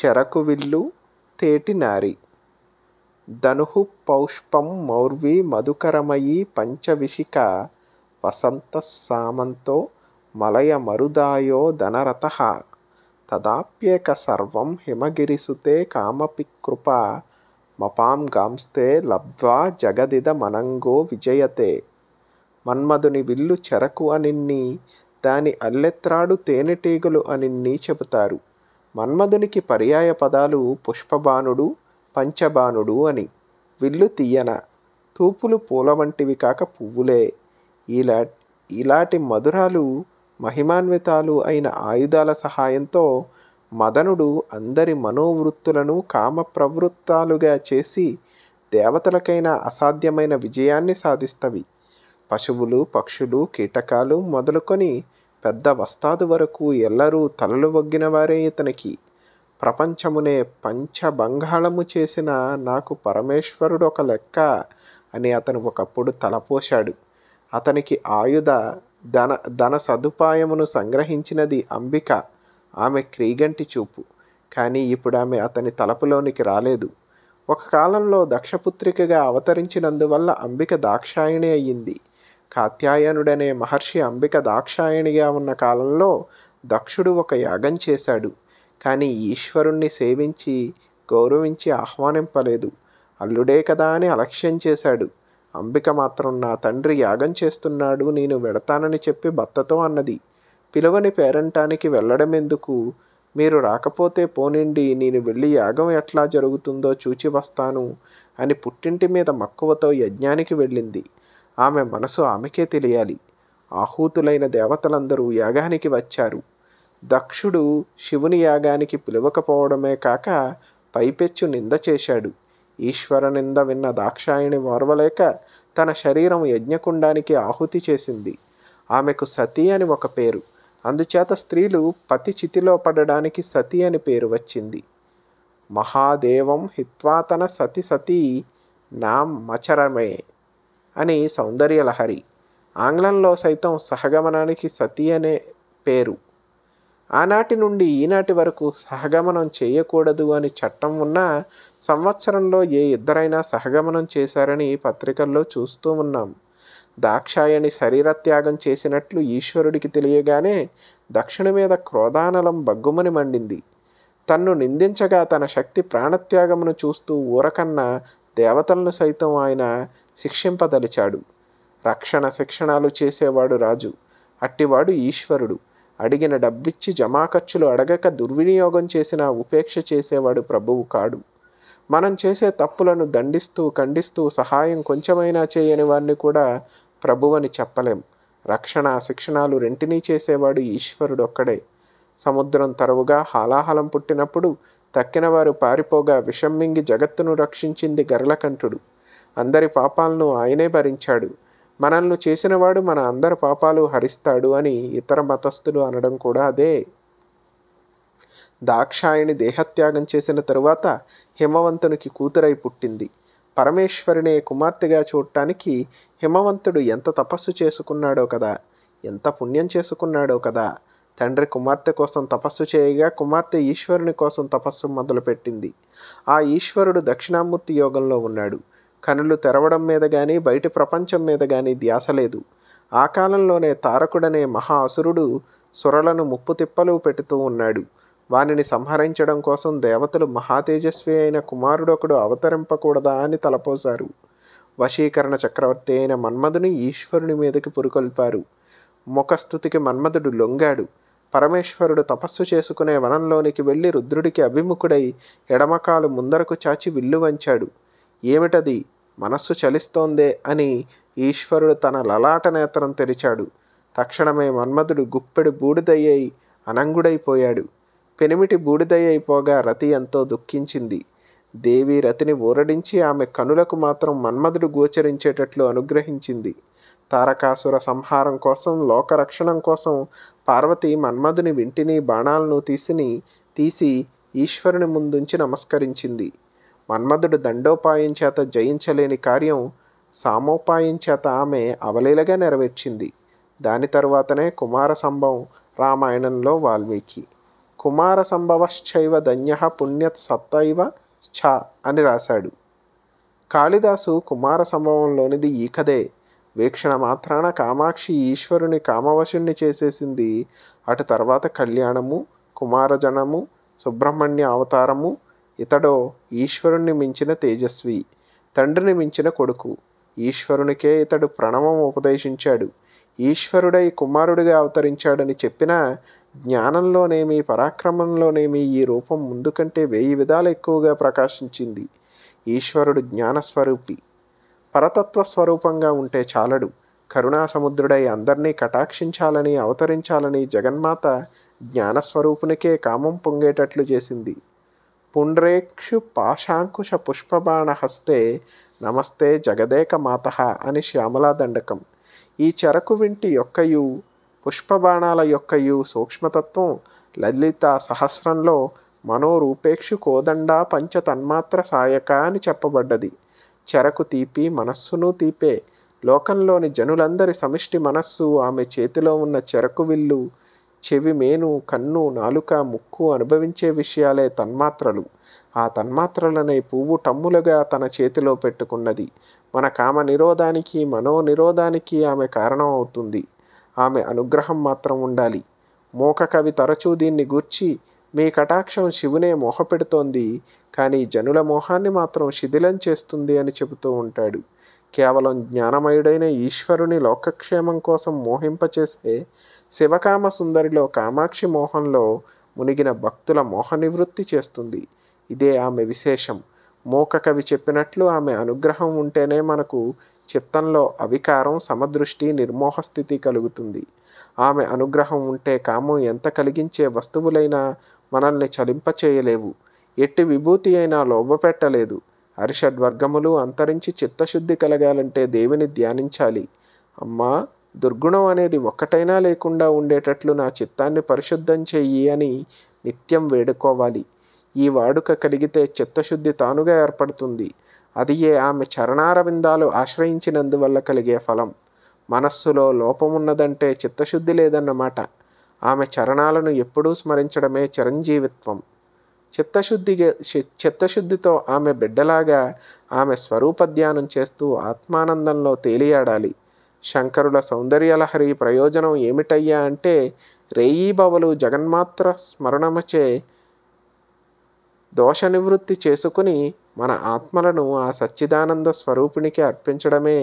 చెరకు విల్లు తేటినారి ధనుహు పౌష్పం మౌర్వి మధుకరమయీ పంచవిషిక వసంత సామంతో మలయ మరుదాయో ధనరతః తదాప్యేక సర్వం హిమగిరిసుతే కామపి కృప మపాం గాంస్తే లబ్ధ్వా జగదిదమనంగో విజయతే మన్మధుని విల్లు చెరకు అనిన్ని దాని అల్లెత్రాడు తేనెటీగలు అనిన్ని చెబుతారు మన్మధునికి పర్యాయ పదాలు పుష్పబాణుడు పంచబాణుడు అని విల్లు తీయన తూపులు పూల వంటివి కాక పువ్వులే ఇలా ఇలాంటి మధురాలు మహిమాన్వితాలు అయిన ఆయుధాల సహాయంతో మదనుడు అందరి మనోవృత్తులను కామ ప్రవృత్తాలుగా చేసి దేవతలకైనా అసాధ్యమైన విజయాన్ని సాధిస్తవి పశువులు పక్షులు కీటకాలు మొదలుకొని పెద్ద వస్తాదు వరకు ఎల్లరూ తలలు వగ్గిన వారే ఇతనికి ప్రపంచమునే పంచబంగాళము చేసిన నాకు పరమేశ్వరుడు ఒక లెక్క అని అతను ఒకప్పుడు తలపోశాడు అతనికి ఆయుధ ధన ధన సదుపాయమును సంగ్రహించినది అంబిక ఆమె క్రీగంటి చూపు కానీ ఇప్పుడు ఆమె అతని తలపులోనికి రాలేదు ఒక కాలంలో దక్షపుత్రికగా అవతరించినందువల్ల అంబిక దాక్షాయణి అయ్యింది కాత్యాయనుడనే మహర్షి అంబిక దాక్షాయణిగా ఉన్న కాలంలో దక్షుడు ఒక యాగం చేశాడు కానీ ఈశ్వరుణ్ణి సేవించి గౌరవించి ఆహ్వానింపలేదు అల్లుడే కదా అని అలక్ష్యం చేశాడు అంబిక మాత్రం నా తండ్రి యాగం చేస్తున్నాడు నేను వెడతానని చెప్పి భర్తతో అన్నది పిలవని పేరంటానికి వెళ్ళడం ఎందుకు మీరు రాకపోతే పోనిండి నేను వెళ్ళి యాగం ఎట్లా జరుగుతుందో చూచి వస్తాను అని పుట్టింటి మీద మక్కువతో యజ్ఞానికి వెళ్ళింది ఆమె మనసు ఆమెకే తెలియాలి ఆహూతులైన దేవతలందరూ యాగానికి వచ్చారు దక్షుడు శివుని యాగానికి పిలువకపోవడమే కాక పైపెచ్చు నింద చేశాడు ఈశ్వర నింద విన్న దాక్షాయిణి ఓర్వలేక తన శరీరం యజ్ఞకుండానికి ఆహుతి చేసింది ఆమెకు సతీ అని ఒక పేరు అందుచేత స్త్రీలు పతి చితిలో పడడానికి సతీ అని పేరు వచ్చింది మహాదేవం హిత్వాతన సతి సతీ నా మచరమే అని సౌందర్యలహరి ఆంగ్లంలో సైతం సహగమనానికి సతీ అనే పేరు ఆనాటి నుండి ఈనాటి వరకు సహగమనం చేయకూడదు అని చట్టం ఉన్న సంవత్సరంలో ఏ ఇద్దరైనా సహగమనం చేశారని పత్రికల్లో చూస్తూ ఉన్నాం దాక్షాయణి శరీరత్యాగం చేసినట్లు ఈశ్వరుడికి తెలియగానే దక్షిణ మీద క్రోధానలం బగ్గుమని మండింది తన్ను నిందించగా తన శక్తి ప్రాణత్యాగమును చూస్తూ ఊరకన్నా దేవతలను సైతం ఆయన శిక్షింపదలిచాడు రక్షణ శిక్షణాలు చేసేవాడు రాజు అట్టివాడు ఈశ్వరుడు అడిగిన డబ్బిచ్చి జమా ఖర్చులు అడగక దుర్వినియోగం చేసిన ఉపేక్ష చేసేవాడు ప్రభువు కాడు మనం చేసే తప్పులను దండిస్తూ ఖండిస్తూ సహాయం కొంచెమైనా చేయని వారిని కూడా ప్రభువని చెప్పలేం రక్షణ శిక్షణాలు రెంటినీ చేసేవాడు ఈశ్వరుడు ఒక్కడే సముద్రం తరువుగా హాలాహలం పుట్టినప్పుడు తక్కినవారు పారిపోగా విషమ్మింగి జగత్తును రక్షించింది గరళకంఠుడు అందరి పాపాలను ఆయనే భరించాడు మనల్ని చేసినవాడు మన అందరి పాపాలు హరిస్తాడు అని ఇతర మతస్థులు అనడం కూడా అదే దాక్షాయణి దేహత్యాగం చేసిన తరువాత హిమవంతునికి కూతురై పుట్టింది పరమేశ్వరునే కుమార్తెగా చూడటానికి హిమవంతుడు ఎంత తపస్సు చేసుకున్నాడో కదా ఎంత పుణ్యం చేసుకున్నాడో కదా తండ్రి కుమార్తె కోసం తపస్సు చేయగా కుమార్తె ఈశ్వరుని కోసం తపస్సు మొదలుపెట్టింది ఆ ఈశ్వరుడు దక్షిణామూర్తి యోగంలో ఉన్నాడు కనులు తెరవడం మీద కానీ బయటి ప్రపంచం మీద కానీ ధ్యాస లేదు ఆ కాలంలోనే తారకుడనే మహా అసురుడు సురలను ముప్పు తిప్పలు పెడుతూ ఉన్నాడు వానిని సంహరించడం కోసం దేవతలు మహాతేజస్వి అయిన కుమారుడొకడు అవతరింపకూడదా అని తలపోశారు వశీకరణ చక్రవర్తి అయిన మన్మధుని ఈశ్వరుని మీదకి పురుకొల్పారు ముఖస్థుతికి మన్మధుడు లొంగాడు పరమేశ్వరుడు తపస్సు చేసుకునే వనంలోనికి వెళ్ళి రుద్రుడికి అభిముఖుడై ఎడమకాలు ముందరకు చాచి విల్లు వంచాడు ఏమిటది మనస్సు చలిస్తోందే అని ఈశ్వరుడు తన లలాట నేత్రం తెరిచాడు తక్షణమే మన్మధుడు గుప్పెడు బూడిదయ్యై అనంగుడైపోయాడు పెనిమిటి బూడిదయ్యైపోగా రతి ఎంతో దుఃఖించింది దేవి రతిని ఊరడించి ఆమె కనులకు మాత్రం మన్మధుడు గోచరించేటట్లు అనుగ్రహించింది తారకాసుర సంహారం కోసం లోకరక్షణం కోసం పార్వతి మన్మధుని వింటిని బాణాలను తీసిని తీసి ఈశ్వరుని ముందుంచి నమస్కరించింది మన్మధుడు దండోపాయం చేత జయించలేని కార్యం సామోపాయం చేత ఆమె అవలీలగా నెరవేర్చింది దాని తరువాతనే కుమార సంభవం రామాయణంలో వాల్మీకి కుమార సంభవశ్చైవ ధన్య పుణ్య సత్తైవ ఛ అని రాశాడు కాళిదాసు కుమార సంభవంలోనిది ఈ కథే వీక్షణ మాత్రాన కామాక్షి ఈశ్వరుని కామవశుణ్ణి చేసేసింది అటు తర్వాత కళ్యాణము కుమారజనము సుబ్రహ్మణ్య అవతారము ఇతడు ఈశ్వరుణ్ణి మించిన తేజస్వి తండ్రిని మించిన కొడుకు ఈశ్వరునికే ఇతడు ప్రణవం ఉపదేశించాడు ఈశ్వరుడై కుమారుడిగా అవతరించాడని చెప్పిన జ్ఞానంలోనేమి పరాక్రమంలోనేమి ఈ రూపం ముందు కంటే వెయ్యి విధాలు ఎక్కువగా ప్రకాశించింది ఈశ్వరుడు జ్ఞానస్వరూపి పరతత్వ స్వరూపంగా ఉంటే చాలడు కరుణాసముద్రుడై అందరినీ కటాక్షించాలని అవతరించాలని జగన్మాత జ్ఞానస్వరూపునికే కామం పొంగేటట్లు చేసింది పుండ్రేక్షు పాశాంకుశ హస్తే నమస్తే జగదేక మాత అని శ్యామలా దండకం ఈ చెరకు వింటి యొక్కయు పుష్పబాణాల యొక్కయు సూక్ష్మతత్వం లలిత సహస్రంలో మనోరూపేక్షు కోదండా పంచ తన్మాత్ర సాయక అని చెప్పబడ్డది చెరకు తీపి మనస్సును తీపే లోకంలోని జనులందరి సమిష్టి మనస్సు ఆమె చేతిలో ఉన్న చెరకు విల్లు చెవి మేను కన్ను నాలుక ముక్కు అనుభవించే విషయాలే తన్మాత్రలు ఆ తన్మాత్రలనే పువ్వు టమ్ములుగా తన చేతిలో పెట్టుకున్నది మన కామ నిరోధానికి మనో నిరోధానికి ఆమె కారణం అవుతుంది ఆమె అనుగ్రహం మాత్రం ఉండాలి మోక కవి తరచూ దీన్ని గూర్చి మీ కటాక్షం శివునే మోహపెడుతోంది కానీ జనుల మోహాన్ని మాత్రం శిథిలం చేస్తుంది అని చెబుతూ ఉంటాడు కేవలం జ్ఞానమయుడైన ఈశ్వరుని లోకక్షేమం కోసం మోహింపచేసే శివకామ సుందరిలో కామాక్షి మోహంలో మునిగిన భక్తుల మోహ నివృత్తి చేస్తుంది ఇదే ఆమె విశేషం మోక కవి చెప్పినట్లు ఆమె అనుగ్రహం ఉంటేనే మనకు చిత్తంలో అవికారం సమదృష్టి నిర్మోహ స్థితి కలుగుతుంది ఆమె అనుగ్రహం ఉంటే కామం ఎంత కలిగించే వస్తువులైనా మనల్ని చలింపచేయలేవు ఎట్టి విభూతి అయినా లోభపెట్టలేదు అరిషడ్వర్గములు అంతరించి చిత్తశుద్ధి కలగాలంటే దేవిని ధ్యానించాలి అమ్మా దుర్గుణం అనేది ఒక్కటైనా లేకుండా ఉండేటట్లు నా చిత్తాన్ని పరిశుద్ధం చెయ్యి అని నిత్యం వేడుకోవాలి ఈ వాడుక కలిగితే చిత్తశుద్ధి తానుగా ఏర్పడుతుంది అది ఏ ఆమె చరణారవిందాలు ఆశ్రయించినందువల్ల కలిగే ఫలం మనస్సులో లోపమున్నదంటే చిత్తశుద్ధి లేదన్నమాట ఆమె చరణాలను ఎప్పుడూ స్మరించడమే చిరంజీవిత్వం చిత్తశుద్ధి చిత్తశుద్ధితో ఆమె బిడ్డలాగా ఆమె స్వరూప ధ్యానం చేస్తూ ఆత్మానందంలో తేలియాడాలి శంకరుల సౌందర్యలహరి ప్రయోజనం ఏమిటయ్యా అంటే రేయీబవలు జగన్మాత్ర స్మరణమచే దోష నివృత్తి చేసుకుని మన ఆత్మలను ఆ సచ్చిదానంద స్వరూపిణికి అర్పించడమే